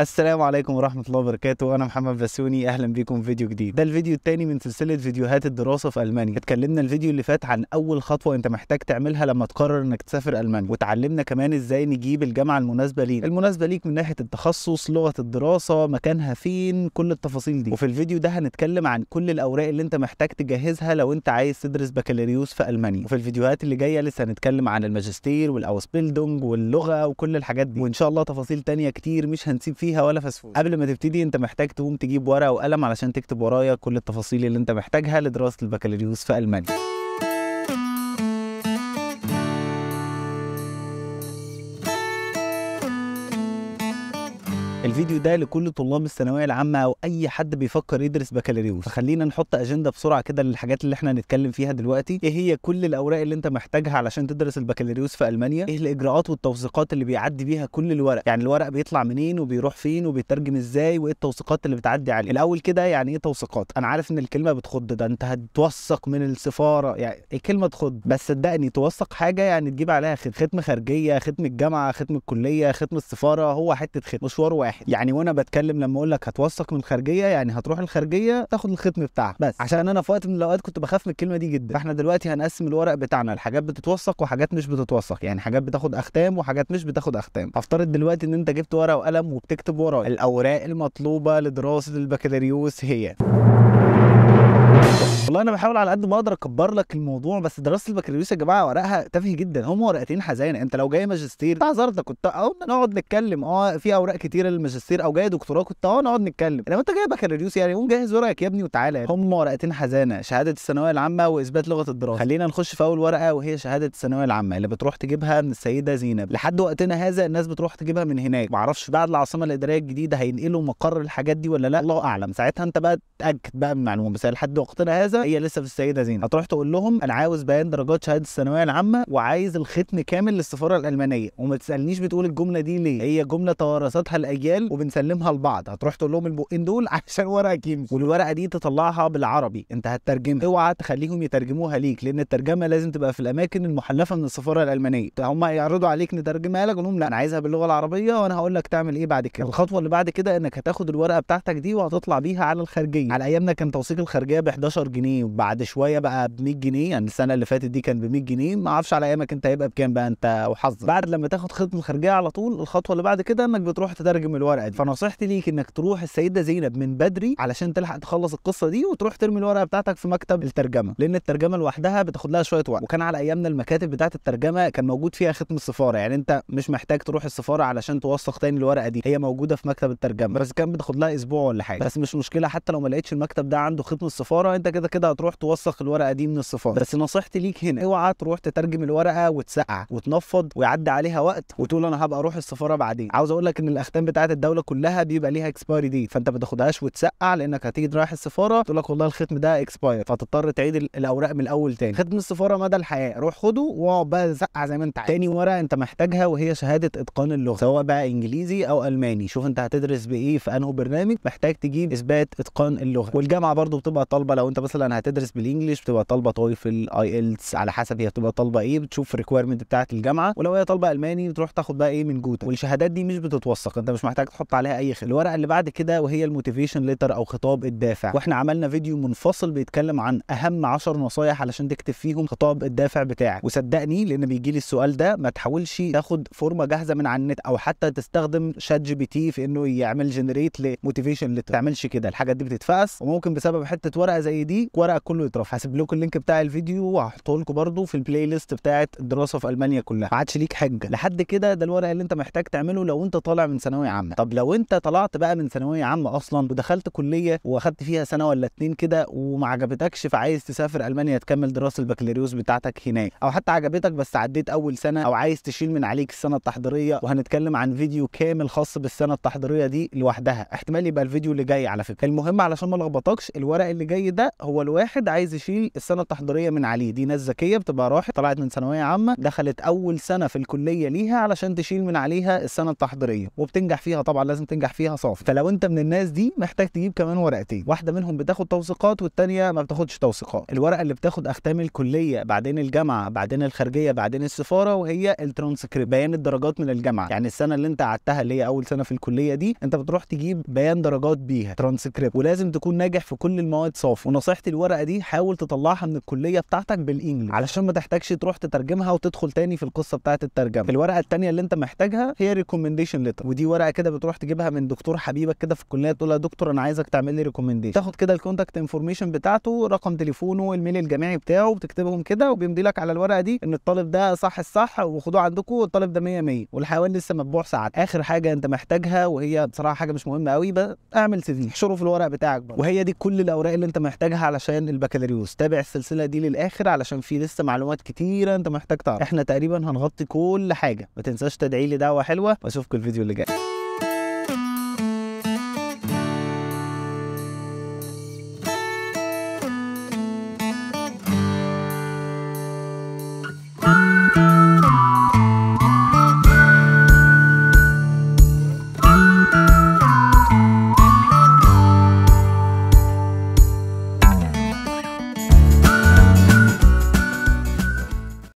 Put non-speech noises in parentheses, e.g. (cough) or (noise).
السلام عليكم ورحمة الله وبركاته أنا محمد بسوني أهلا بيكم في فيديو جديد ده الفيديو التاني من سلسلة فيديوهات الدراسة في ألمانيا اتكلمنا الفيديو اللي فات عن أول خطوة أنت محتاج تعملها لما تقرر أنك تسافر ألمانيا وتعلمنا كمان إزاي نجيب الجامعة المناسبة لينا المناسبة ليك من ناحية التخصص لغة الدراسة مكانها فين كل التفاصيل دي وفي الفيديو ده هنتكلم عن كل الأوراق اللي أنت محتاج تجهزها لو أنت عايز تدرس بكالوريوس في ألمانيا وفي الفيديوهات اللي جاية لسه هنتكلم عن الماجستير والأوسبيلدونج واللغة وكل الحاجات دي وإن شاء الله تفاصيل تانية كتير مش هنسيب فيه فيها ولا فسفوس قبل ما تبتدي انت محتاج تقوم تجيب ورقه وقلم علشان تكتب ورايا كل التفاصيل اللي انت محتاجها لدراسه البكالوريوس في المانيا الفيديو ده لكل طلاب الثانويه العامه او اي حد بيفكر يدرس بكالوريوس فخلينا نحط اجنده بسرعه كده للحاجات اللي احنا هنتكلم فيها دلوقتي ايه هي كل الاوراق اللي انت محتاجها علشان تدرس البكالوريوس في المانيا ايه الاجراءات والتوثيقات اللي بيعدي بيها كل الورق يعني الورق بيطلع منين وبيروح فين وبيترجم ازاي وايه التوثيقات اللي بتعدي عليه الاول كده يعني ايه توثيقات انا عارف ان الكلمه بتخض ده انت هتوثق من السفاره يعني ايه كلمه تخض بس صدقني توثق حاجه يعني تجيب عليها ختم خارجيه ختم الجامعه ختم الكليه ختم السفاره هو حته ختم مشوار واحد واحد يعني وانا بتكلم لما اقول لك هتوثق من الخارجيه يعني هتروح الخارجيه تاخد الختم بتاعها بس عشان انا في وقت من الاوقات كنت بخاف من الكلمه دي جدا فاحنا دلوقتي هنقسم الورق بتاعنا لحاجات بتتوثق وحاجات مش بتتوثق يعني حاجات بتاخد اختام وحاجات مش بتاخد اختام هفترض دلوقتي ان انت جبت ورقه وقلم وبتكتب ورايا الاوراق المطلوبه لدراسه البكالوريوس هي والله انا بحاول على قد ما اقدر اكبر لك الموضوع بس دراسه البكالوريوس يا جماعه ورقها تافه جدا هم ورقتين حزينه انت لو جاي ماجستير تعذرت كنت اه نقعد نتكلم اه في اوراق كتيره للماجستير او جاي دكتوراه كنت اه نقعد نتكلم لو انت جاي بكالوريوس يعني قوم جهز ورقك يا ابني وتعالى هم ورقتين حزانه شهاده الثانويه العامه واثبات لغه الدراسه خلينا نخش في اول ورقه وهي شهاده الثانويه العامه اللي بتروح تجيبها من السيده زينب لحد وقتنا هذا الناس بتروح تجيبها من هناك معرفش بعد العاصمه الاداريه الجديده هينقلوا مقر الحاجات دي ولا لا الله اعلم ساعتها انت بقى تاكد بقى من المعلومه بس لحد وقت وقتنا هذا هي لسه في السيده زينب هتروح تقول لهم انا عاوز بيان درجات شهاده الثانويه العامه وعايز الختم كامل للسفاره الالمانيه وما تسالنيش بتقول الجمله دي ليه هي جمله توارثتها الاجيال وبنسلمها لبعض هتروح تقول لهم البقين دول (laughs) عشان ورقك يمشي والورقه دي تطلعها بالعربي انت هتترجمها اوعى تخليهم يترجموها ليك لان الترجمه لازم تبقى في الاماكن المحلفه من السفاره الالمانيه هم يعرضوا عليك نترجمها لك لهم لا انا عايزها باللغه العربيه وانا هقول لك تعمل ايه بعد كده الخطوه اللي بعد كده انك هتاخد الورقه بتاعتك دي وهتطلع بيها على الخارجيه على ايامنا كان توثيق الخارجيه ب 11 جنيه وبعد شويه بقى ب 100 جنيه يعني السنه اللي فاتت دي كان ب 100 جنيه ما اعرفش على ايامك انت هيبقى بكام بقى انت وحظك بعد لما تاخد خدمه الخارجيه على طول الخطوه اللي بعد كده انك بتروح تترجم الورقه دي فنصيحتي ليك انك تروح السيده زينب من بدري علشان تلحق تخلص القصه دي وتروح ترمي الورقه بتاعتك في مكتب الترجمه لان الترجمه لوحدها بتاخد لها شويه وقت وكان على ايامنا المكاتب بتاعه الترجمه كان موجود فيها ختم السفاره يعني انت مش محتاج تروح السفاره علشان توثق تاني الورقه دي هي موجوده في مكتب الترجمه بس كان بتاخد لها اسبوع ولا حاجه بس مش مشكله حتى لو ما لقيتش المكتب ده عنده ختم السفاره انت كده كده هتروح توثق الورقه دي من السفاره بس نصيحتي ليك هنا اوعى تروح تترجم الورقه وتسقع وتنفض ويعدي عليها وقت وتقول انا هبقى اروح السفاره بعدين عاوز اقول لك ان الاختام بتاعه الدوله كلها بيبقى ليها اكسبايري ديت فانت ما تاخدهاش وتسقع لانك هتيجي رايح السفاره تقول لك والله الختم ده اكسباير فتضطر تعيد الاوراق من الاول تاني ختم السفاره مدى الحياه روح خده واقعد بقى سقع زي ما انت عايز تاني ورقه انت محتاجها وهي شهاده اتقان اللغه سواء بقى انجليزي او الماني شوف انت هتدرس بايه في انهي برنامج محتاج تجيب اثبات اتقان اللغه والجامعه برضو بتبقى طالبه لو لو انت مثلا هتدرس بالانجلش بتبقى طالبه تويفل اي ايلتس على حسب هي بتبقى طالبه ايه بتشوف الريكويرمنت بتاعه الجامعه ولو هي طالبه الماني بتروح تاخد بقى ايه من جوتا والشهادات دي مش بتتوثق انت مش محتاج تحط عليها اي خل الورقه اللي بعد كده وهي الموتيفيشن ليتر او خطاب الدافع واحنا عملنا فيديو منفصل بيتكلم عن اهم 10 نصايح علشان تكتب فيهم خطاب الدافع بتاعك وصدقني لان بيجي لي السؤال ده ما تحاولش تاخد فورمه جاهزه من على النت او حتى تستخدم شات جي بي تي في انه يعمل جنريت لموتيفيشن ليتر ما تعملش كده الحاجات دي بتتفقس وممكن بسبب حته ورقه زي زي دي ورقك كله يترفع هسيب لكم اللينك بتاع الفيديو وهحطه لكم برده في البلاي ليست بتاعه الدراسه في المانيا كلها ما عادش ليك حجه لحد كده ده الورق اللي انت محتاج تعمله لو انت طالع من ثانويه عامه طب لو انت طلعت بقى من ثانويه عامه اصلا ودخلت كليه واخدت فيها سنه ولا اتنين كده وما عجبتكش فعايز تسافر المانيا تكمل دراسه البكالوريوس بتاعتك هناك او حتى عجبتك بس عديت اول سنه او عايز تشيل من عليك السنه التحضيريه وهنتكلم عن فيديو كامل خاص بالسنه التحضيريه دي لوحدها احتمال يبقى الفيديو اللي جاي على فكره المهم علشان ما الورق اللي جاي ده هو الواحد عايز يشيل السنه التحضيريه من عليه دي ناس ذكيه بتبقى راحت طلعت من ثانويه عامه دخلت اول سنه في الكليه ليها علشان تشيل من عليها السنه التحضيريه وبتنجح فيها طبعا لازم تنجح فيها صافي فلو انت من الناس دي محتاج تجيب كمان ورقتين واحده منهم بتاخد توثيقات والثانيه ما بتاخدش توثيقات الورقه اللي بتاخد اختام الكليه بعدين الجامعه بعدين الخارجيه بعدين السفاره وهي الترانسكريبت بيان الدرجات من الجامعه يعني السنه اللي انت قعدتها اللي هي اول سنه في الكليه دي انت بتروح تجيب بيان درجات بيها ترانسكريبت ولازم تكون ناجح في كل المواد صافي ونصيحتي الورقه دي حاول تطلعها من الكليه بتاعتك بالانجلش علشان ما تحتاجش تروح تترجمها وتدخل تاني في القصه بتاعه الترجمه الورقه الثانيه اللي انت محتاجها هي ريكومنديشن ليتر ودي ورقه كده بتروح تجيبها من دكتور حبيبك كده في الكليه تقول له دكتور انا عايزك تعمل لي ريكومنديشن تاخد كده الكونتاكت انفورميشن بتاعته رقم تليفونه الميل الجامعي بتاعه بتكتبهم كده وبيمضي لك على الورقه دي ان الطالب ده صح الصح وخدوه عندكم الطالب ده 100 100 والحيوان لسه مطبوع ساعات اخر حاجه انت محتاجها وهي بصراحه حاجه مش مهمه قوي اعمل سي في احشره في الورق بتاعك بقى. وهي دي كل الاوراق اللي انت محتاجها محتاجها علشان البكالوريوس تابع السلسله دي للاخر علشان في لسه معلومات كتيره انت محتاج تعرف احنا تقريبا هنغطي كل حاجه ما تنساش تدعي لي دعوه حلوه واشوفكم الفيديو اللي جاي